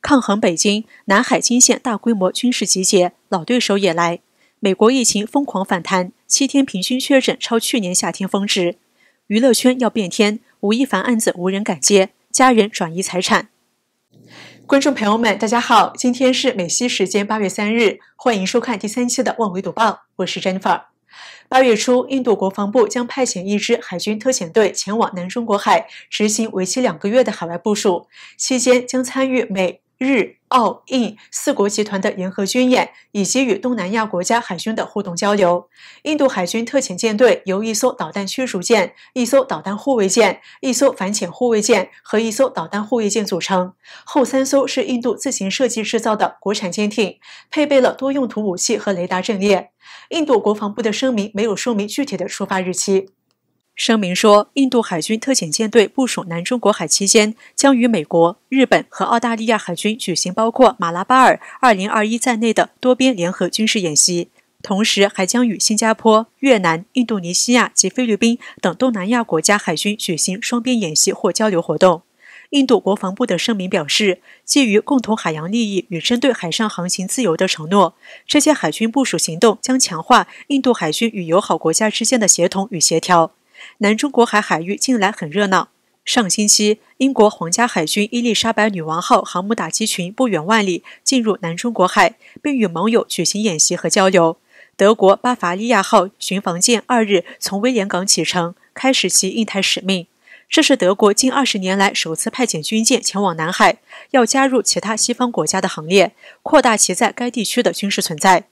抗衡北京，南海军线大规模军事集结，老对手也来。美国疫情疯狂反弹，七天平均确诊超去年夏天峰值。娱乐圈要变天，吴亦凡案子无人敢接，家人转移财产。观众朋友们，大家好，今天是美西时间八月三日，欢迎收看第三期的《万维独报》，我是 Jennifer。八月初，印度国防部将派遣一支海军特遣队前往南中国海，执行为期两个月的海外部署，期间将参与美日。澳印四国集团的联合军演，以及与东南亚国家海军的互动交流。印度海军特遣舰队由一艘导弹驱逐舰、一艘导弹护卫舰、一艘反潜护卫舰和一艘导弹护卫舰组成。后三艘是印度自行设计制造的国产舰艇，配备了多用途武器和雷达阵列。印度国防部的声明没有说明具体的出发日期。声明说，印度海军特遣舰队部署南中国海期间，将与美国、日本和澳大利亚海军举行包括马拉巴尔二零二一在内的多边联合军事演习，同时还将与新加坡、越南、印度尼西亚及菲律宾等东南亚国家海军举行双边演习或交流活动。印度国防部的声明表示，基于共同海洋利益与针对海上航行自由的承诺，这些海军部署行动将强化印度海军与友好国家之间的协同与协调。南中国海海域近来很热闹。上星期，英国皇家海军伊丽莎白女王号航母打击群不远万里进入南中国海，并与盟友举行演习和交流。德国巴伐利亚号巡防舰二日从威廉港启程，开始其印太使命。这是德国近二十年来首次派遣军舰前往南海，要加入其他西方国家的行列，扩大其在该地区的军事存在。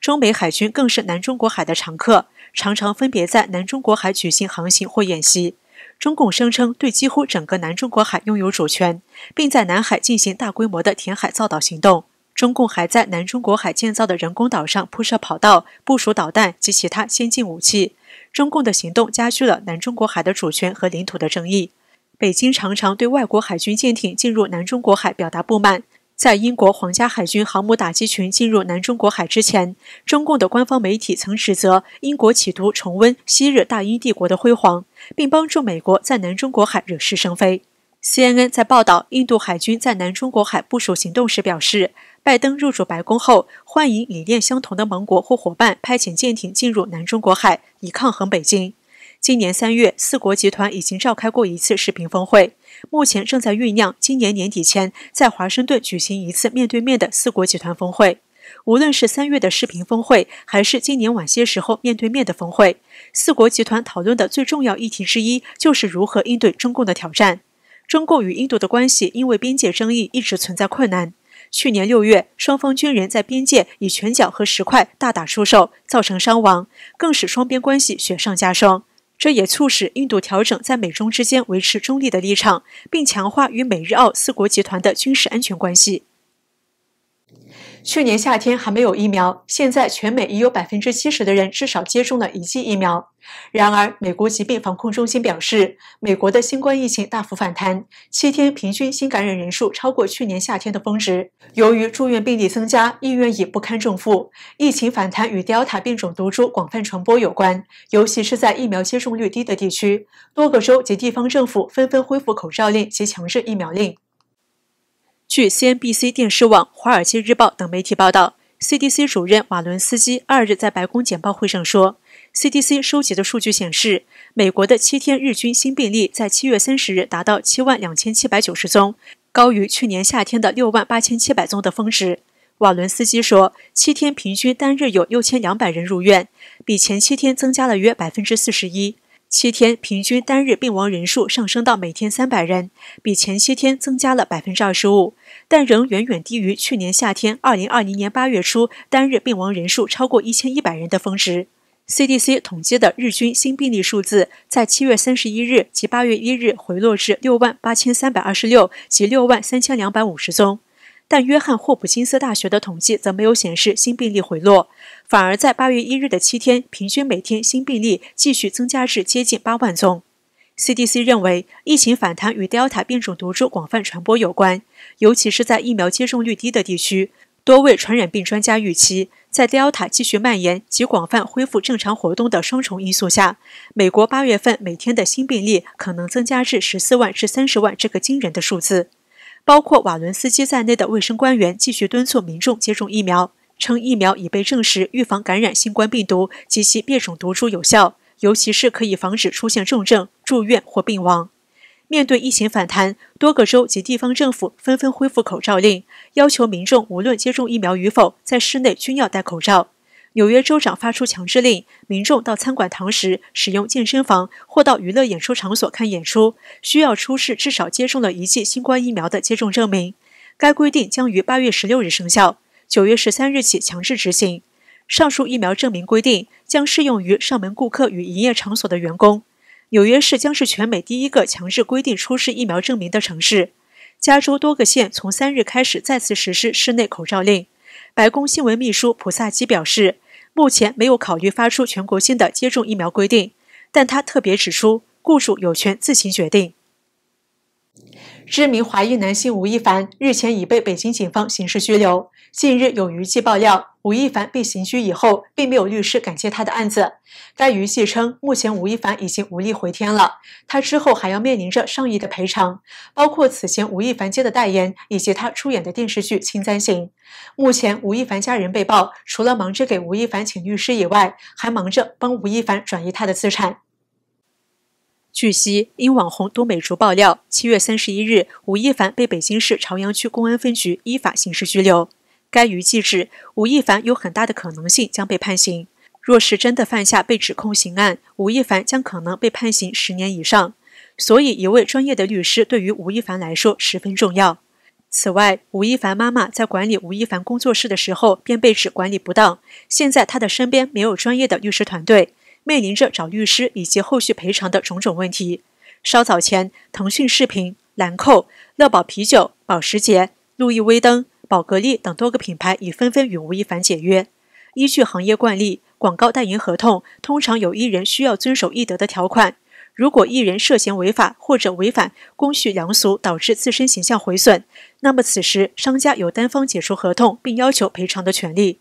中美海军更是南中国海的常客。常常分别在南中国海举行航行或演习。中共声称对几乎整个南中国海拥有主权，并在南海进行大规模的填海造岛行动。中共还在南中国海建造的人工岛上铺设跑道、部署导弹及其他先进武器。中共的行动加剧了南中国海的主权和领土的争议。北京常常对外国海军舰艇进入南中国海表达不满。在英国皇家海军航母打击群进入南中国海之前，中共的官方媒体曾指责英国企图重温昔日大英帝国的辉煌，并帮助美国在南中国海惹是生非。CNN 在报道印度海军在南中国海部署行动时表示，拜登入主白宫后，欢迎理念相同的盟国或伙伴派遣舰艇进入南中国海，以抗衡北京。今年三月，四国集团已经召开过一次视频峰会，目前正在酝酿今年年底前在华盛顿举行一次面对面的四国集团峰会。无论是三月的视频峰会，还是今年晚些时候面对面的峰会，四国集团讨论的最重要议题之一就是如何应对中共的挑战。中共与印度的关系因为边界争议一直存在困难。去年六月，双方军人在边界以拳脚和石块大打出手，造成伤亡，更使双边关系雪上加霜。这也促使印度调整在美中之间维持中立的立场，并强化与美日澳四国集团的军事安全关系。去年夏天还没有疫苗，现在全美已有百分之七十的人至少接种了一剂疫苗。然而，美国疾病防控中心表示，美国的新冠疫情大幅反弹，七天平均新感染人数超过去年夏天的峰值。由于住院病例增加，医院已不堪重负。疫情反弹与 Delta 变种毒株广泛传播有关，尤其是在疫苗接种率低的地区。多个州及地方政府纷纷恢复口罩令及强制疫苗令。据 CNBC、电视网、华尔街日报等媒体报道，CDC 主任瓦伦斯基二日在白宫简报会上说，CDC 收集的数据显示，美国的七天日均新病例在七月三十日达到七万两千七百九十宗，高于去年夏天的六万八千七百宗的峰值。瓦伦斯基说，七天平均单日有六千两百人入院，比前七天增加了约百分之四十一。七天平均单日病亡人数上升到每天三百人，比前七天增加了百分之二十五，但仍远远低于去年夏天二零二零年八月初）单日病亡人数超过一千一百人的峰值。CDC 统计的日均新病例数字在七月三十一日及八月一日回落至六万八千三百二十六及六万三千两百五十宗。但约翰霍普金斯大学的统计则没有显示新病例回落，反而在八月一日的七天平均每天新病例继续增加至接近八万宗。CDC 认为，疫情反弹与 Delta 变种毒株广泛传播有关，尤其是在疫苗接种率低的地区。多位传染病专家预期，在 Delta 继续蔓延及广泛恢复正常活动的双重因素下，美国八月份每天的新病例可能增加至十四万至三十万这个惊人的数字。包括瓦伦斯基在内的卫生官员继续敦促民众接种疫苗，称疫苗已被证实预防感染新冠病毒及其变种毒株有效，尤其是可以防止出现重症、住院或病亡。面对疫情反弹，多个州及地方政府纷纷恢复口罩令，要求民众无论接种疫苗与否，在室内均要戴口罩。纽约州长发出强制令，民众到餐馆堂食、使用健身房或到娱乐演出场所看演出，需要出示至少接种了一剂新冠疫苗的接种证明。该规定将于八月十六日生效，九月十三日起强制执行。上述疫苗证明规定将适用于上门顾客与营业场所的员工。纽约市将是全美第一个强制规定出示疫苗证明的城市。加州多个县从三日开始再次实施室内口罩令。白宫新闻秘书普萨基表示。目前没有考虑发出全国性的接种疫苗规定，但他特别指出，雇主有权自行决定。知名华裔男星吴亦凡日前已被北京警方刑事拘留。近日有娱记爆料，吴亦凡被刑拘以后，并没有律师敢接他的案子。该娱记称，目前吴亦凡已经无力回天了，他之后还要面临着上亿的赔偿，包括此前吴亦凡接的代言以及他出演的电视剧《青簪行》。目前吴亦凡家人被曝，除了忙着给吴亦凡请律师以外，还忙着帮吴亦凡转移他的资产。据悉，因网红都美竹爆料，七月三十一日，吴亦凡被北京市朝阳区公安分局依法刑事拘留。该于记指，吴亦凡有很大的可能性将被判刑。若是真的犯下被指控刑案，吴亦凡将可能被判刑十年以上。所以，一位专业的律师对于吴亦凡来说十分重要。此外，吴亦凡妈妈在管理吴亦凡工作室的时候便被指管理不当，现在他的身边没有专业的律师团队。面临着找律师以及后续赔偿的种种问题。稍早前，腾讯视频、兰蔻、乐宝啤酒、保时捷、路易威登、宝格丽等多个品牌已纷纷与吴亦凡解约。依据行业惯例，广告代言合同通常有一人需要遵守“一德”的条款。如果艺人涉嫌违法或者违反公序良俗导致自身形象毁损，那么此时商家有单方解除合同并要求赔偿的权利。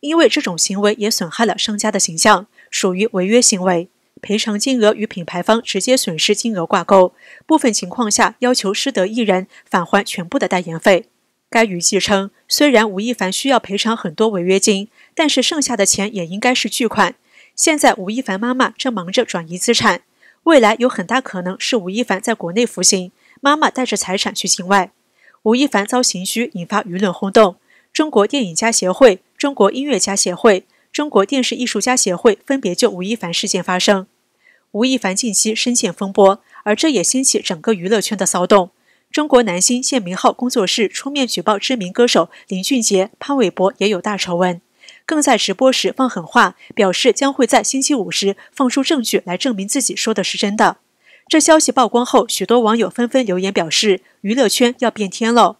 因为这种行为也损害了商家的形象，属于违约行为，赔偿金额与品牌方直接损失金额挂钩，部分情况下要求失德艺人返还全部的代言费。该娱记称，虽然吴亦凡需要赔偿很多违约金，但是剩下的钱也应该是巨款。现在吴亦凡妈妈正忙着转移资产，未来有很大可能是吴亦凡在国内服刑，妈妈带着财产去境外。吴亦凡遭刑拘引发舆论轰动，中国电影家协会。中国音乐家协会、中国电视艺术家协会分别就吴亦凡事件发声。吴亦凡近期深陷风波，而这也掀起整个娱乐圈的骚动。中国男星谢明浩工作室出面举报知名歌手林俊杰、潘玮柏也有大丑闻，更在直播时放狠话，表示将会在星期五时放出证据来证明自己说的是真的。这消息曝光后，许多网友纷纷留言表示，娱乐圈要变天了。